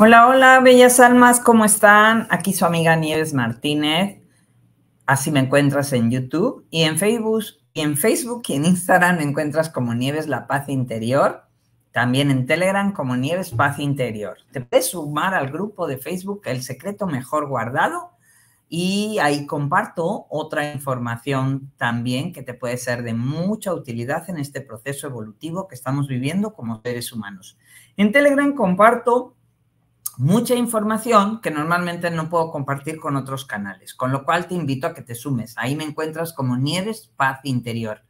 Hola, hola, bellas almas, ¿cómo están? Aquí su amiga Nieves Martínez. Así me encuentras en YouTube y en Facebook. Y en Facebook y en Instagram me encuentras como Nieves La Paz Interior. También en Telegram como Nieves Paz Interior. Te puedes sumar al grupo de Facebook El Secreto Mejor Guardado y ahí comparto otra información también que te puede ser de mucha utilidad en este proceso evolutivo que estamos viviendo como seres humanos. En Telegram comparto mucha información que normalmente no puedo compartir con otros canales, con lo cual te invito a que te sumes. Ahí me encuentras como Nieves Paz Interior.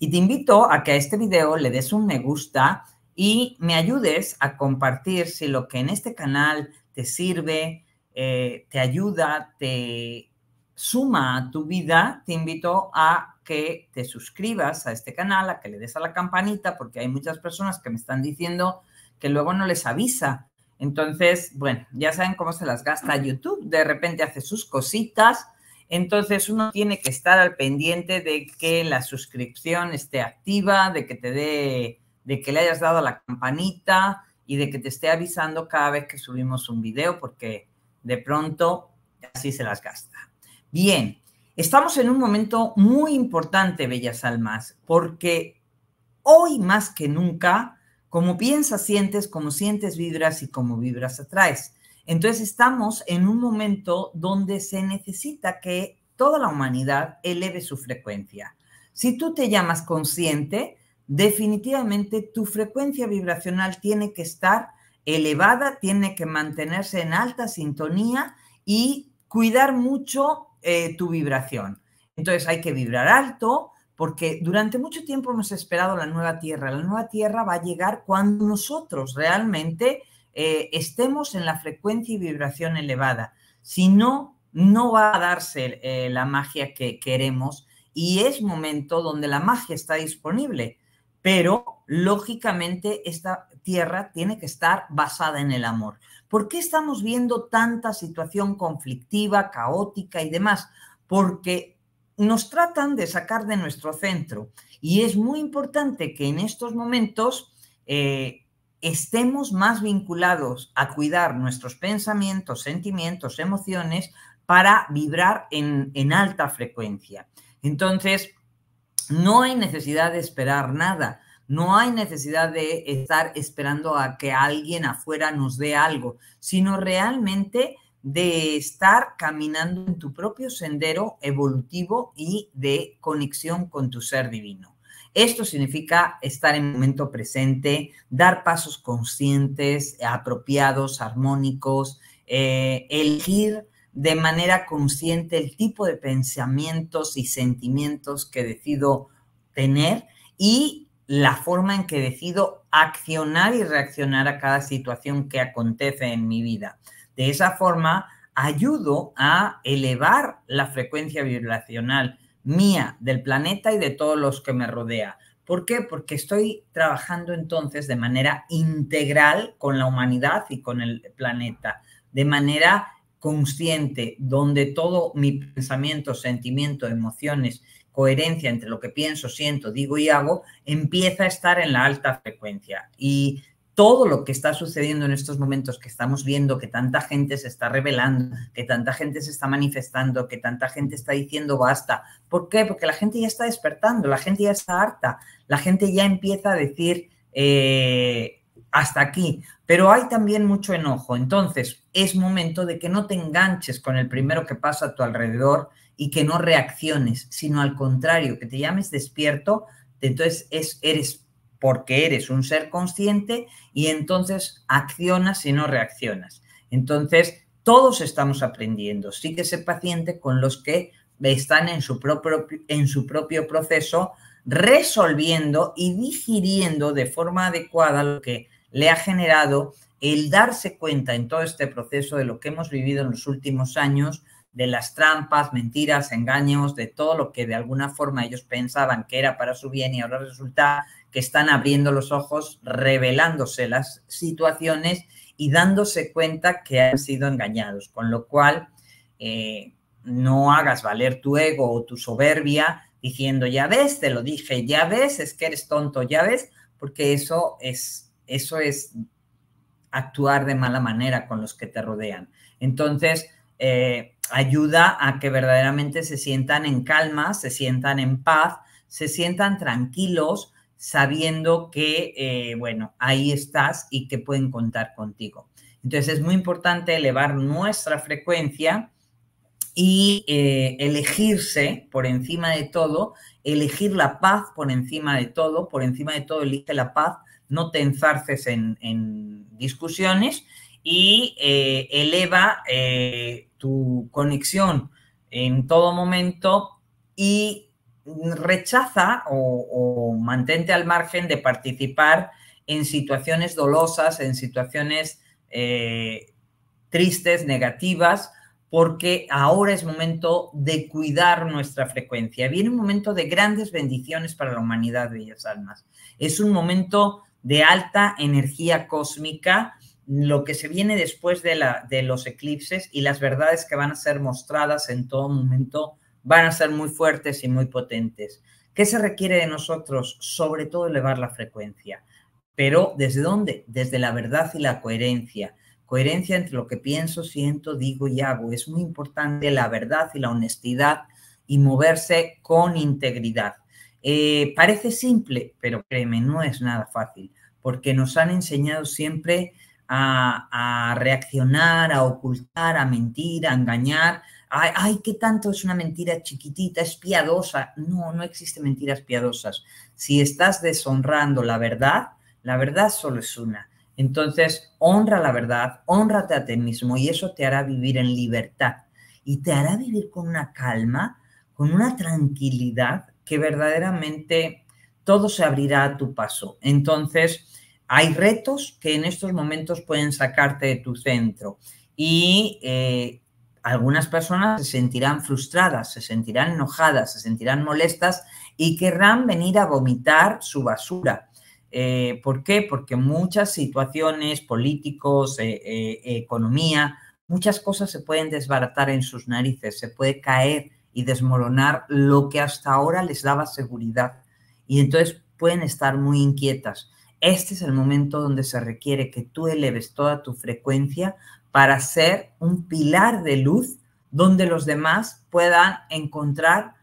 Y te invito a que a este video le des un me gusta y me ayudes a compartir si lo que en este canal te sirve, eh, te ayuda, te suma a tu vida, te invito a que te suscribas a este canal, a que le des a la campanita, porque hay muchas personas que me están diciendo que luego no les avisa entonces, bueno, ya saben cómo se las gasta YouTube, de repente hace sus cositas, entonces uno tiene que estar al pendiente de que la suscripción esté activa, de que te dé, de que le hayas dado la campanita y de que te esté avisando cada vez que subimos un video, porque de pronto así se las gasta. Bien, estamos en un momento muy importante, bellas almas, porque hoy más que nunca como piensas, sientes, como sientes, vibras y como vibras, atraes. Entonces estamos en un momento donde se necesita que toda la humanidad eleve su frecuencia. Si tú te llamas consciente, definitivamente tu frecuencia vibracional tiene que estar elevada, tiene que mantenerse en alta sintonía y cuidar mucho eh, tu vibración. Entonces hay que vibrar alto, porque durante mucho tiempo hemos esperado la nueva tierra. La nueva tierra va a llegar cuando nosotros realmente eh, estemos en la frecuencia y vibración elevada. Si no, no va a darse eh, la magia que queremos y es momento donde la magia está disponible, pero lógicamente esta tierra tiene que estar basada en el amor. ¿Por qué estamos viendo tanta situación conflictiva, caótica y demás? Porque nos tratan de sacar de nuestro centro. Y es muy importante que en estos momentos eh, estemos más vinculados a cuidar nuestros pensamientos, sentimientos, emociones para vibrar en, en alta frecuencia. Entonces, no hay necesidad de esperar nada. No hay necesidad de estar esperando a que alguien afuera nos dé algo, sino realmente de estar caminando en tu propio sendero evolutivo y de conexión con tu ser divino. Esto significa estar en el momento presente, dar pasos conscientes, apropiados, armónicos, eh, elegir de manera consciente el tipo de pensamientos y sentimientos que decido tener y la forma en que decido accionar y reaccionar a cada situación que acontece en mi vida. De esa forma, ayudo a elevar la frecuencia vibracional mía, del planeta y de todos los que me rodea. ¿Por qué? Porque estoy trabajando entonces de manera integral con la humanidad y con el planeta, de manera consciente, donde todo mi pensamiento, sentimiento, emociones, coherencia entre lo que pienso, siento, digo y hago, empieza a estar en la alta frecuencia. Y todo lo que está sucediendo en estos momentos que estamos viendo, que tanta gente se está revelando, que tanta gente se está manifestando, que tanta gente está diciendo basta. ¿Por qué? Porque la gente ya está despertando, la gente ya está harta, la gente ya empieza a decir eh, hasta aquí. Pero hay también mucho enojo. Entonces, es momento de que no te enganches con el primero que pasa a tu alrededor y que no reacciones, sino al contrario, que te llames despierto. Entonces, es, eres porque eres un ser consciente y entonces accionas y no reaccionas. Entonces, todos estamos aprendiendo. Sí que paciente con los que están en su propio, en su propio proceso resolviendo y digiriendo de forma adecuada lo que le ha generado el darse cuenta en todo este proceso de lo que hemos vivido en los últimos años de las trampas, mentiras, engaños, de todo lo que de alguna forma ellos pensaban que era para su bien y ahora resulta que están abriendo los ojos, revelándose las situaciones y dándose cuenta que han sido engañados, con lo cual eh, no hagas valer tu ego o tu soberbia diciendo, ya ves, te lo dije, ya ves, es que eres tonto, ya ves, porque eso es, eso es actuar de mala manera con los que te rodean. Entonces, eh, ayuda a que verdaderamente se sientan en calma, se sientan en paz, se sientan tranquilos, sabiendo que, eh, bueno, ahí estás y que pueden contar contigo. Entonces es muy importante elevar nuestra frecuencia y eh, elegirse por encima de todo, elegir la paz por encima de todo, por encima de todo elige la paz, no te en discusiones, y eh, eleva eh, tu conexión en todo momento y rechaza o, mantente al margen de participar en situaciones dolosas, en situaciones eh, tristes, negativas, porque ahora es momento de cuidar nuestra frecuencia. Viene un momento de grandes bendiciones para la humanidad, bellas almas. Es un momento de alta energía cósmica lo que se viene después de, los eclipses y las verdades que van a ser mostradas en todo momento van a ser muy fuertes y muy potentes. ¿Qué se requiere de nosotros? Sobre todo elevar la frecuencia. Pero ¿desde dónde? Desde la verdad y la coherencia. Coherencia entre lo que pienso, siento, digo y hago. Es muy importante la verdad y la honestidad y moverse con integridad. Eh, parece simple, pero créeme, no es nada fácil, porque nos han enseñado siempre a, reaccionar, a ocultar, a mentir, a engañar. Ay, qué tanto es una mentira chiquitita, es piadosa. No, no existen mentiras piadosas. Si estás deshonrando la verdad, la verdad solo es una. Entonces, honra la verdad, honrate a ti mismo y eso te hará vivir en libertad y te hará vivir con una calma, con una tranquilidad que verdaderamente todo se abrirá a tu paso. Entonces, hay retos que en estos momentos pueden sacarte de tu centro y eh, algunas personas se sentirán frustradas, se sentirán enojadas, se sentirán molestas y querrán venir a vomitar su basura. Eh, ¿Por qué? Porque muchas situaciones, políticos, eh, economía, muchas cosas se pueden desbaratar en sus narices, se puede caer y desmoronar lo que hasta ahora les daba seguridad. Y entonces pueden estar muy inquietas este es el momento donde se requiere que tú eleves toda tu frecuencia para ser un pilar de luz donde los demás puedan encontrar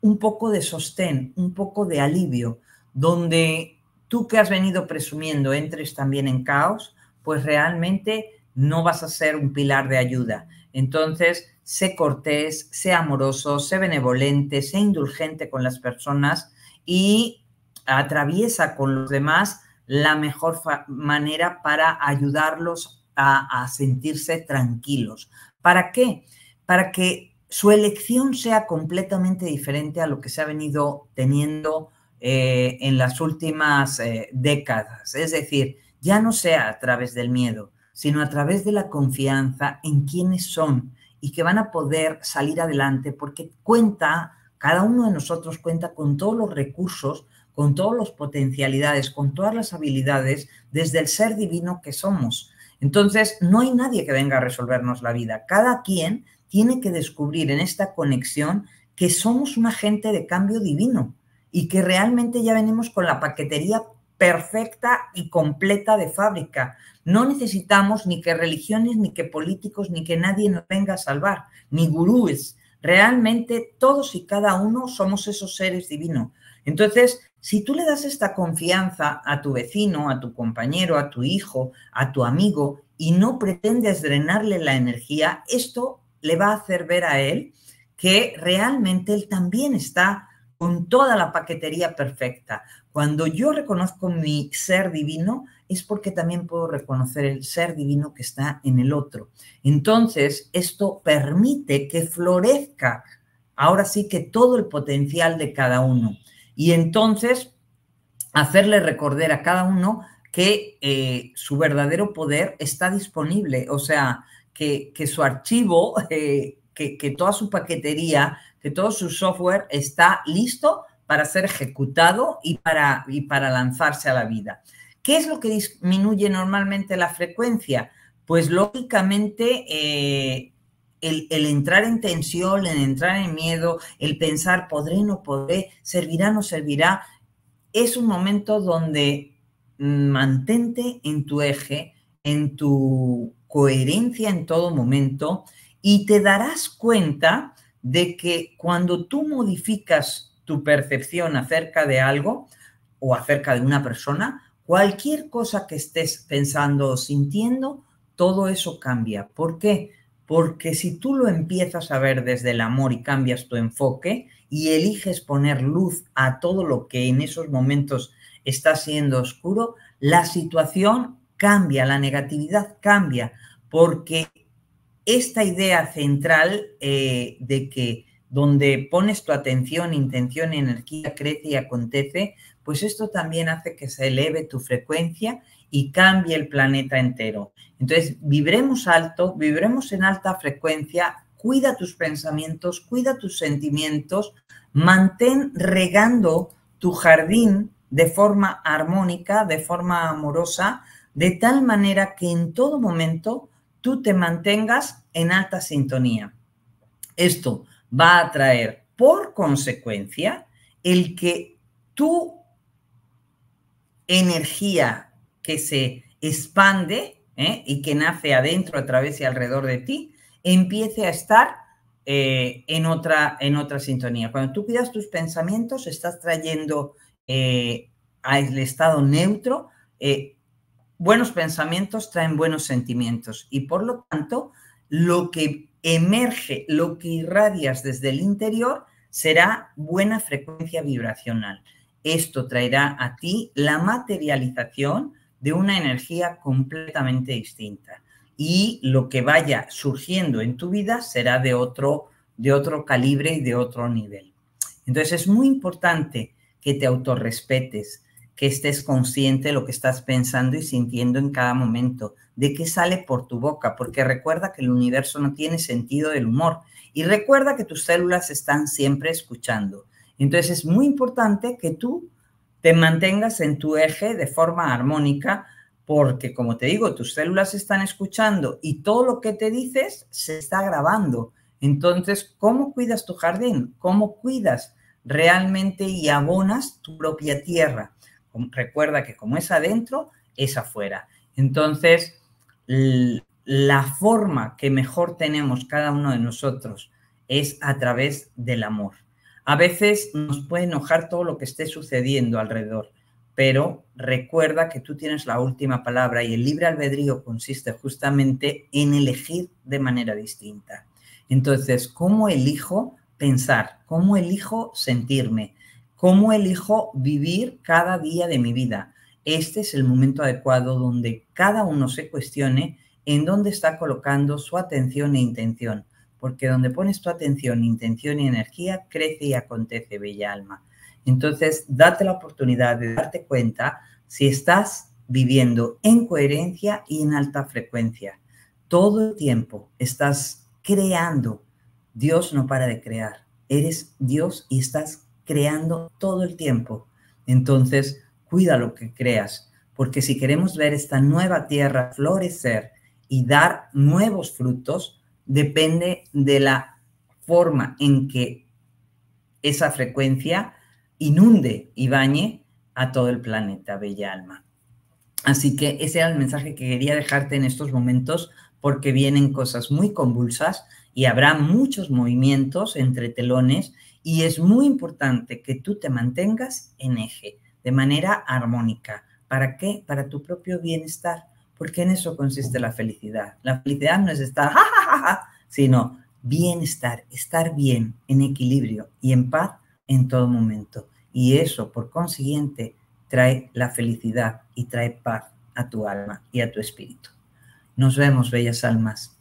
un poco de sostén, un poco de alivio, donde tú que has venido presumiendo entres también en caos, pues realmente no vas a ser un pilar de ayuda. Entonces, sé cortés, sé amoroso, sé benevolente, sé indulgente con las personas y atraviesa con los demás la mejor manera para ayudarlos a, sentirse tranquilos. ¿Para qué? Para que su elección sea completamente diferente a lo que se ha venido teniendo eh, en las últimas eh, décadas. Es decir, ya no sea a través del miedo, sino a través de la confianza en quienes son y que van a poder salir adelante porque cuenta, cada uno de nosotros cuenta con todos los recursos con todas las potencialidades, con todas las habilidades, desde el ser divino que somos. Entonces, no hay nadie que venga a resolvernos la vida. Cada quien tiene que descubrir en esta conexión que somos un agente de cambio divino y que realmente ya venimos con la paquetería perfecta y completa de fábrica. No necesitamos ni que religiones, ni que políticos, ni que nadie nos venga a salvar, ni gurúes. Realmente todos y cada uno somos esos seres divinos. Entonces, si tú le das esta confianza a tu vecino, a tu compañero, a tu hijo, a tu amigo, y no pretendes drenarle la energía, esto le va a hacer ver a él que realmente él también está con toda la paquetería perfecta. Cuando yo reconozco mi ser divino, es porque también puedo reconocer el ser divino que está en el otro. Entonces, esto permite que florezca ahora sí que todo el potencial de cada uno. Y entonces, hacerle recordar a cada uno que eh, su verdadero poder está disponible, o sea, que, su archivo, eh, que, toda su paquetería, que todo su software está listo para ser ejecutado y para, y para lanzarse a la vida. ¿Qué es lo que disminuye normalmente la frecuencia? Pues lógicamente eh, el, el, entrar en tensión, el entrar en miedo, el pensar podré, no podré, servirá, no servirá, es un momento donde mantente en tu eje, en tu coherencia en todo momento y te darás cuenta de que cuando tú modificas tu percepción acerca de algo o acerca de una persona, Cualquier cosa que estés pensando o sintiendo, todo eso cambia. ¿Por qué? Porque si tú lo empiezas a ver desde el amor y cambias tu enfoque y eliges poner luz a todo lo que en esos momentos está siendo oscuro, la situación cambia, la negatividad cambia, porque esta idea central eh, de que donde pones tu atención, intención, energía, crece y acontece, pues esto también hace que se eleve tu frecuencia y cambie el planeta entero. Entonces, vibremos alto, vibremos en alta frecuencia, cuida tus pensamientos, cuida tus sentimientos, mantén regando tu jardín de forma armónica, de forma amorosa, de tal manera que en todo momento tú te mantengas en alta sintonía. Esto va a traer por consecuencia el que tú energía que se expande ¿eh? y que nace adentro, a través y alrededor de ti, empiece a estar eh, en, otra, en otra sintonía. Cuando tú cuidas tus pensamientos, estás trayendo eh, al estado neutro. buenos pensamientos traen buenos sentimientos y por lo tanto, lo que emerge, lo que irradias desde el interior, será buena frecuencia vibracional. Esto traerá a ti la materialización de una energía completamente distinta y lo que vaya surgiendo en tu vida será de otro, de otro calibre y de otro nivel. Entonces es muy importante que te autorrespetes, que estés consciente de lo que estás pensando y sintiendo en cada momento, de qué sale por tu boca, porque recuerda que el universo no tiene sentido del humor y recuerda que tus células están siempre escuchando. Entonces es muy importante que tú te mantengas en tu eje de forma armónica porque, como te digo, tus células están escuchando y todo lo que te dices se está grabando. Entonces, ¿cómo cuidas tu jardín? ¿Cómo cuidas realmente y abonas tu propia tierra? Recuerda que como es adentro, es afuera. Entonces, la forma que mejor tenemos cada uno de nosotros es a través del amor. A veces nos puede enojar todo lo que esté sucediendo alrededor, pero recuerda que tú tienes la última palabra y el libre albedrío consiste justamente en elegir de manera distinta. Entonces, ¿cómo elijo pensar? ¿Cómo elijo sentirme? ¿Cómo elijo vivir cada día de mi vida? Este es el momento adecuado donde cada uno se cuestione en dónde está colocando su atención e intención porque donde pones tu atención, intención y energía, crece y acontece, bella alma. Entonces, date la oportunidad de darte cuenta si estás viviendo en coherencia y en alta frecuencia. Todo el tiempo estás creando. Dios no para de crear. Eres Dios y estás creando todo el tiempo. Entonces, cuida lo que creas, porque si queremos ver esta nueva tierra florecer y dar nuevos frutos, depende de la forma en que esa frecuencia inunde y bañe a todo el planeta, bella alma. Así que ese era el mensaje que quería dejarte en estos momentos porque vienen cosas muy convulsas y habrá muchos movimientos entre telones y es muy importante que tú te mantengas en eje, de manera armónica. ¿Para qué? Para tu propio bienestar, porque en eso consiste la felicidad. La felicidad no es estar, ¡Ja, ja sino bienestar, estar bien, en equilibrio y en paz en todo momento. Y eso, por consiguiente, trae la felicidad y trae paz a tu alma y a tu espíritu. Nos vemos, bellas almas.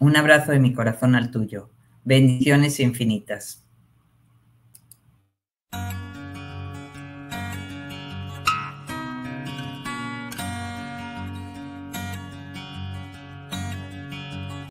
Un abrazo de mi corazón al tuyo. Bendiciones infinitas.